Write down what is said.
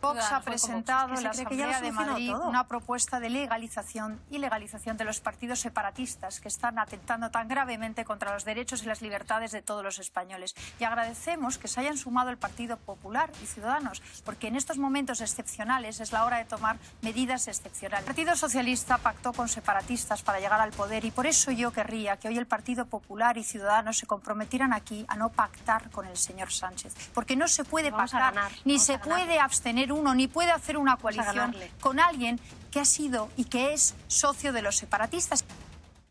Vox ha presentado la Asamblea de Madrid una propuesta de legalización y legalización de los partidos separatistas que están atentando tan gravemente contra los derechos y las libertades de todos los españoles. Y agradecemos que se hayan sumado el Partido Popular y Ciudadanos, porque en estos momentos excepcionales es la hora de tomar medidas excepcionales. El Partido Socialista pactó con separatistas para llegar al poder y por eso yo querría que hoy el Partido Popular y Ciudadanos se comprometieran aquí a no pactar con el señor Sánchez, porque no se puede pactar ni se puede abstener uno ni puede hacer una coalición con alguien que ha sido y que es socio de los separatistas.